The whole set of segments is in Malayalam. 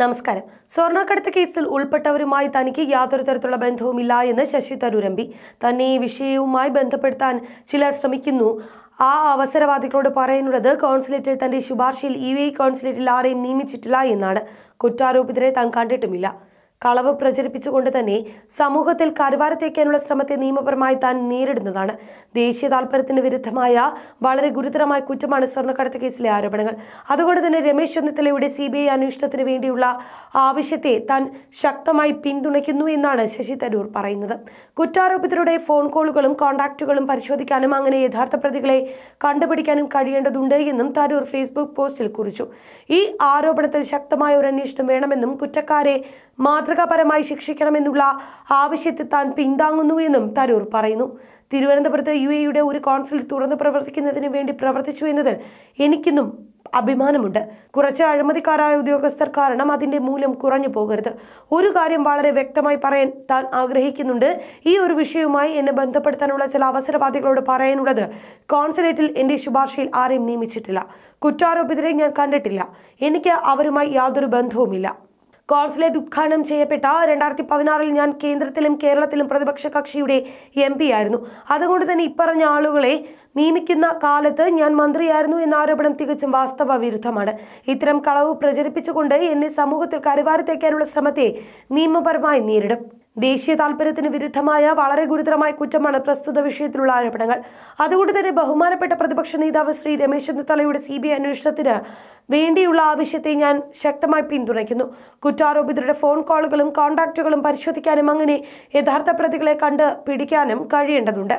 നമസ്കാരം സ്വർണ്ണക്കടത്ത് കേസിൽ ഉൾപ്പെട്ടവരുമായി തനിക്ക് യാതൊരു തരത്തിലുള്ള ബന്ധവുമില്ല എന്ന് ശശി തരൂർ തന്നെ ഈ വിഷയവുമായി ബന്ധപ്പെടുത്താൻ ചിലർ ശ്രമിക്കുന്നു ആ അവസരവാദികളോട് പറയുന്നത് കോൺസുലേറ്റിൽ തന്റെ ശുപാർശയിൽ ഇ വി ഐ കോൺസുലേറ്റിൽ ആരെയും നിയമിച്ചിട്ടില്ല എന്നാണ് കുറ്റാരോപിതരെ താൻ കണ്ടിട്ടുമില്ല കളവ് പ്രചരിപ്പിച്ചുകൊണ്ട് തന്നെ സമൂഹത്തിൽ കരുവാരത്തേക്കാനുള്ള ശ്രമത്തെ നിയമപരമായി താൻ നേരിടുന്നതാണ് ദേശീയ താൽപര്യത്തിന് വിരുദ്ധമായ വളരെ ഗുരുതരമായ കുറ്റമാണ് സ്വർണ്ണക്കടത്ത് കേസിലെ ആരോപണങ്ങൾ അതുകൊണ്ട് തന്നെ രമേശ് ചെന്നിത്തലയുടെ സി ബി ഐ അന്വേഷണത്തിന് വേണ്ടിയുള്ള ആവശ്യത്തെ താൻ ശക്തമായി പിന്തുണയ്ക്കുന്നു എന്നാണ് ശശി തരൂർ പറയുന്നത് കുറ്റാരോപിതരുടെ ഫോൺ കോളുകളും കോൺടാക്റ്റുകളും പരിശോധിക്കാനും അങ്ങനെ യഥാർത്ഥ പ്രതികളെ കണ്ടുപിടിക്കാനും കഴിയേണ്ടതുണ്ട് എന്നും തരൂർ ഫേസ്ബുക്ക് പോസ്റ്റിൽ കുറിച്ചു ഈ ആരോപണത്തിൽ ശക്തമായ ഒരു അന്വേഷണം വേണമെന്നും കുറ്റക്കാരെ മാതൃകാപരമായി ശിക്ഷിക്കണമെന്നുള്ള ആവശ്യത്തെ താൻ പിന്താങ്ങുന്നു എന്നും തരൂർ പറയുന്നു തിരുവനന്തപുരത്ത് യു എയുടെ ഒരു കോൺസിൽ തുറന്നു പ്രവർത്തിക്കുന്നതിന് വേണ്ടി പ്രവർത്തിച്ചു എന്നതിൽ എനിക്കിന്നും അഭിമാനമുണ്ട് കുറച്ച് അഴിമതിക്കാരായ ഉദ്യോഗസ്ഥർ കാരണം അതിൻ്റെ മൂല്യം കുറഞ്ഞു പോകരുത് ഒരു കാര്യം വളരെ വ്യക്തമായി പറയാൻ താൻ ആഗ്രഹിക്കുന്നുണ്ട് ഈ ഒരു വിഷയവുമായി എന്നെ ബന്ധപ്പെടുത്താനുള്ള ചില അവസരവാദികളോട് പറയാനുള്ളത് കോൺസുലേറ്റിൽ എൻ്റെ ശുപാർശയിൽ ആരെയും നിയമിച്ചിട്ടില്ല കുറ്റാരോപിതരെ ഞാൻ കണ്ടിട്ടില്ല എനിക്ക് അവരുമായി യാതൊരു ബന്ധവുമില്ല കോൺസുലേറ്റ് ഉദ്ഘാടനം ചെയ്യപ്പെട്ട രണ്ടായിരത്തി പതിനാറിൽ ഞാൻ കേന്ദ്രത്തിലും കേരളത്തിലും പ്രതിപക്ഷ കക്ഷിയുടെ എം ആയിരുന്നു അതുകൊണ്ട് തന്നെ ഇപ്പറഞ്ഞ ആളുകളെ നിയമിക്കുന്ന കാലത്ത് ഞാൻ മന്ത്രിയായിരുന്നു എന്ന ആരോപണം തികച്ചും വാസ്തവ വിരുദ്ധമാണ് ഇത്തരം കളവ് പ്രചരിപ്പിച്ചുകൊണ്ട് എന്നെ സമൂഹത്തിൽ കരുവാരത്തേക്കാനുള്ള ശ്രമത്തെ നിയമപരമായി നേരിടും ദേശീയ താല്പര്യത്തിന് വിരുദ്ധമായ വളരെ ഗുരുതരമായ കുറ്റമാണ് പ്രസ്തുത വിഷയത്തിലുള്ള ആരോപണങ്ങൾ അതുകൊണ്ട് തന്നെ ബഹുമാനപ്പെട്ട പ്രതിപക്ഷ നേതാവ് ശ്രീ രമേശ് ചെന്നിത്തലയുടെ സി ബി ഐ അന്വേഷണത്തിന് വേണ്ടിയുള്ള ആവശ്യത്തെ ഞാൻ ശക്തമായി പിന്തുണയ്ക്കുന്നു കുറ്റാരോപിതരുടെ ഫോൺ കോളുകളും കോൺടാക്റ്റുകളും പരിശോധിക്കാനും അങ്ങനെ യഥാർത്ഥ പ്രതികളെ കണ്ട് പിടിക്കാനും കഴിയേണ്ടതുണ്ട്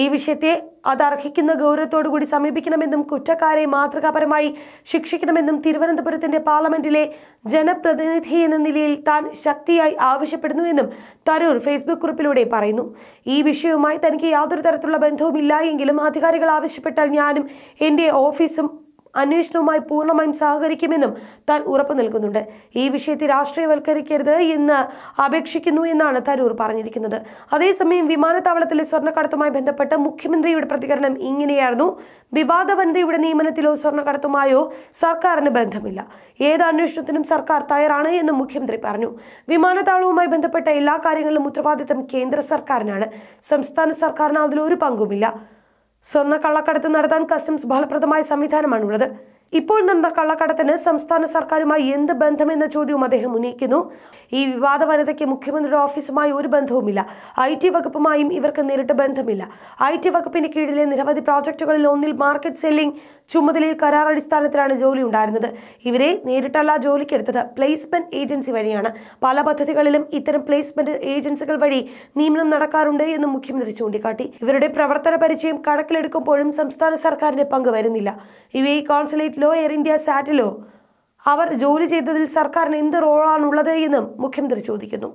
ഈ വിഷയത്തെ അതർഹിക്കുന്ന ഗൗരവത്തോടുകൂടി സമീപിക്കണമെന്നും കുറ്റക്കാരെ മാതൃകാപരമായി ശിക്ഷിക്കണമെന്നും തിരുവനന്തപുരത്തിന്റെ പാർലമെന്റിലെ ജനപ്രതിനിധി എന്ന നിലയിൽ താൻ ശക്തിയായി ആവശ്യപ്പെടുന്നുവെന്നും തരൂർ ഫേസ്ബുക്ക് കുറിപ്പിലൂടെ പറയുന്നു ഈ വിഷയവുമായി തനിക്ക് യാതൊരു തരത്തിലുള്ള ബന്ധവുമില്ല എങ്കിലും അധികാരികൾ ആവശ്യപ്പെട്ടാൽ ഞാനും എൻ്റെ ഓഫീസും അന്വേഷണവുമായി പൂർണ്ണമായും സഹകരിക്കുമെന്നും താൻ ഉറപ്പു നൽകുന്നുണ്ട് ഈ വിഷയത്തെ രാഷ്ട്രീയവൽക്കരിക്കരുത് എന്ന് അപേക്ഷിക്കുന്നു എന്നാണ് തരൂർ പറഞ്ഞിരിക്കുന്നത് അതേസമയം വിമാനത്താവളത്തിലെ സ്വർണ്ണക്കടത്തുമായി ബന്ധപ്പെട്ട് മുഖ്യമന്ത്രിയുടെ പ്രതികരണം ഇങ്ങനെയായിരുന്നു വിവാദ വനിതയുടെ നിയമനത്തിലോ സ്വർണ്ണക്കടത്തുമായോ സർക്കാരിന് ബന്ധമില്ല ഏത് അന്വേഷണത്തിനും സർക്കാർ തയ്യാറാണ് എന്ന് മുഖ്യമന്ത്രി പറഞ്ഞു വിമാനത്താവളവുമായി ബന്ധപ്പെട്ട എല്ലാ കാര്യങ്ങളിലും ഉത്തരവാദിത്തം കേന്ദ്ര സർക്കാരിനാണ് സംസ്ഥാന സർക്കാരിന് അതിലൊരു പങ്കുമില്ല സ്വർണ്ണ കള്ളക്കടത്ത് നടത്താൻ കസ്റ്റംസ് ഫലപ്രദമായ സംവിധാനമാണുള്ളത് ഇപ്പോൾ നടന്ന കള്ളക്കടത്തിന് സംസ്ഥാന സർക്കാരുമായി എന്ത് ബന്ധമെന്ന ചോദ്യവും അദ്ദേഹം ഉന്നയിക്കുന്നു ഈ വിവാദ വനിതയ്ക്ക് മുഖ്യമന്ത്രിയുടെ ഓഫീസുമായി ഒരു ബന്ധവുമില്ല ഐ ടി വകുപ്പുമായും ഇവർക്ക് നേരിട്ട് ബന്ധമില്ല ഐ ടി വകുപ്പിന്റെ കീഴിലെ നിരവധി പ്രോജക്റ്റുകളിൽ ഒന്നിൽ മാർക്കറ്റ് സെല്ലിംഗ് ചുമതലയിൽ കരാർ അടിസ്ഥാനത്തിലാണ് ജോലി ഉണ്ടായിരുന്നത് ഇവരെ നേരിട്ടല്ല ജോലിക്കെടുത്തത് പ്ലേസ്മെന്റ് ഏജൻസി വഴിയാണ് പല പദ്ധതികളിലും ഇത്തരം പ്ലേസ്മെന്റ് ഏജൻസികൾ വഴി നിയമനം നടക്കാറുണ്ട് എന്ന് മുഖ്യമന്ത്രി ചൂണ്ടിക്കാട്ടി ഇവരുടെ പ്രവർത്തന പരിചയം കണക്കിലെടുക്കുമ്പോഴും സംസ്ഥാന സർക്കാരിന്റെ പങ്ക് വരുന്നില്ല ഇവയെ കോൺസുലേറ്റ് നെറ്റ്ലോ എയർ ഇന്ത്യ സാറ്റിലോ അവർ ജോലി ചെയ്തതിൽ സർക്കാരിന് എന്ത് റോളാണുള്ളത് എന്നും മുഖ്യമന്ത്രി ചോദിക്കുന്നു